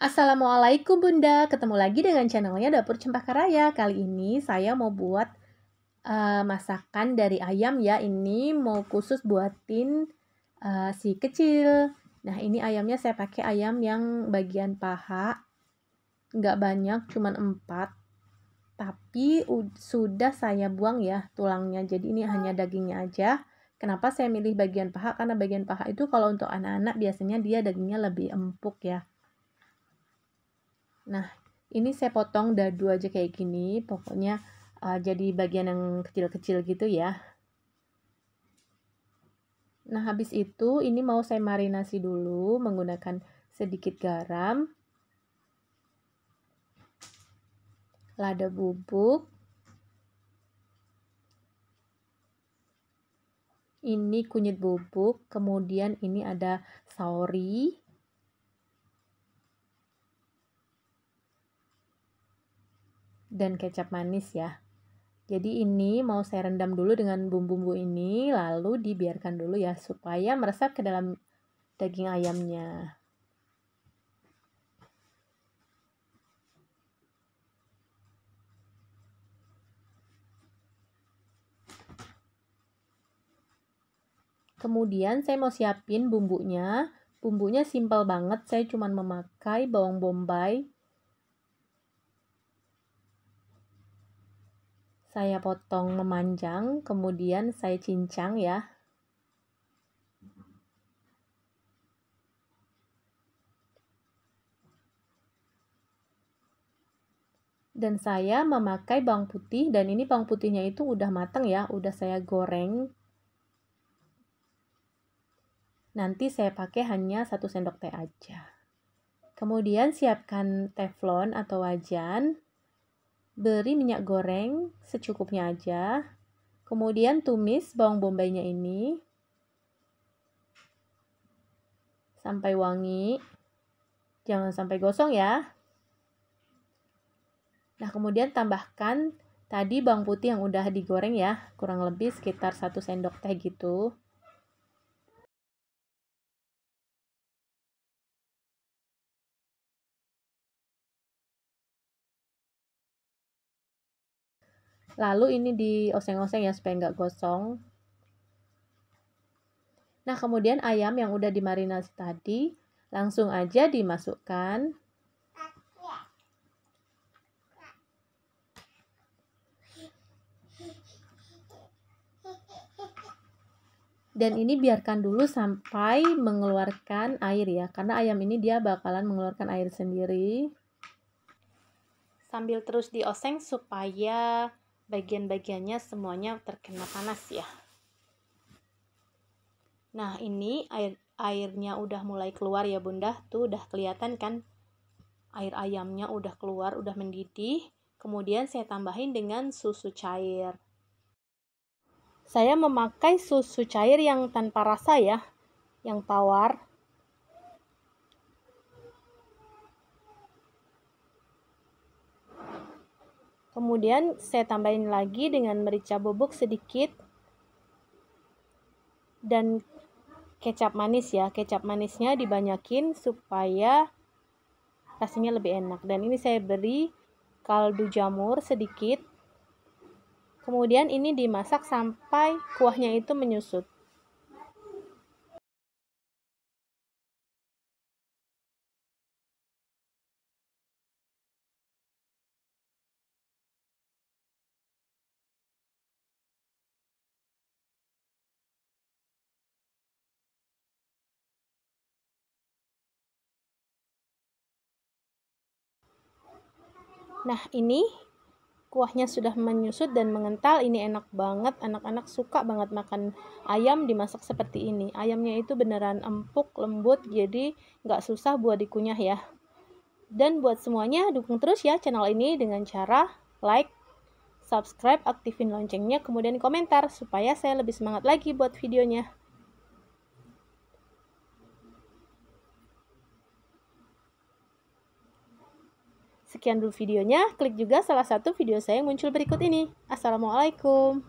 Assalamualaikum Bunda, ketemu lagi dengan channelnya Dapur Cempaka Raya. Kali ini saya mau buat uh, masakan dari ayam ya. Ini mau khusus buatin uh, si kecil. Nah ini ayamnya saya pakai ayam yang bagian paha. Nggak banyak, cuman 4. Tapi sudah saya buang ya tulangnya. Jadi ini hanya dagingnya aja. Kenapa saya milih bagian paha? Karena bagian paha itu kalau untuk anak-anak biasanya dia dagingnya lebih empuk ya Nah, ini saya potong dadu aja kayak gini, pokoknya uh, jadi bagian yang kecil-kecil gitu ya. Nah, habis itu ini mau saya marinasi dulu menggunakan sedikit garam, lada bubuk, ini kunyit bubuk, kemudian ini ada saori, dan kecap manis ya. Jadi ini mau saya rendam dulu dengan bumbu-bumbu ini lalu dibiarkan dulu ya supaya meresap ke dalam daging ayamnya. Kemudian saya mau siapin bumbunya. Bumbunya simpel banget, saya cuma memakai bawang bombay, saya potong memanjang, kemudian saya cincang ya. Dan saya memakai bawang putih dan ini bawang putihnya itu udah matang ya, udah saya goreng. Nanti saya pakai hanya satu sendok teh aja. Kemudian siapkan teflon atau wajan Beri minyak goreng secukupnya aja. Kemudian tumis bawang bombaynya ini sampai wangi. Jangan sampai gosong ya. Nah, kemudian tambahkan tadi bawang putih yang udah digoreng ya, kurang lebih sekitar 1 sendok teh gitu. Lalu ini di oseng oseng ya supaya nggak gosong. Nah, kemudian ayam yang udah dimarinasi tadi langsung aja dimasukkan. Dan ini biarkan dulu sampai mengeluarkan air ya, karena ayam ini dia bakalan mengeluarkan air sendiri. Sambil terus dioseng supaya bagian-bagiannya semuanya terkena panas ya. Nah, ini air airnya udah mulai keluar ya Bunda. Tuh udah kelihatan kan air ayamnya udah keluar, udah mendidih. Kemudian saya tambahin dengan susu cair. Saya memakai susu cair yang tanpa rasa ya, yang tawar. Kemudian saya tambahin lagi dengan merica bubuk sedikit dan kecap manis ya. Kecap manisnya dibanyakin supaya rasanya lebih enak. Dan ini saya beri kaldu jamur sedikit. Kemudian ini dimasak sampai kuahnya itu menyusut. Nah, ini kuahnya sudah menyusut dan mengental. Ini enak banget. Anak-anak suka banget makan ayam dimasak seperti ini. Ayamnya itu beneran empuk, lembut, jadi nggak susah buat dikunyah ya. Dan buat semuanya, dukung terus ya channel ini dengan cara like, subscribe, aktifin loncengnya, kemudian komentar supaya saya lebih semangat lagi buat videonya. Sekian dulu videonya, klik juga salah satu video saya yang muncul berikut ini. Assalamualaikum.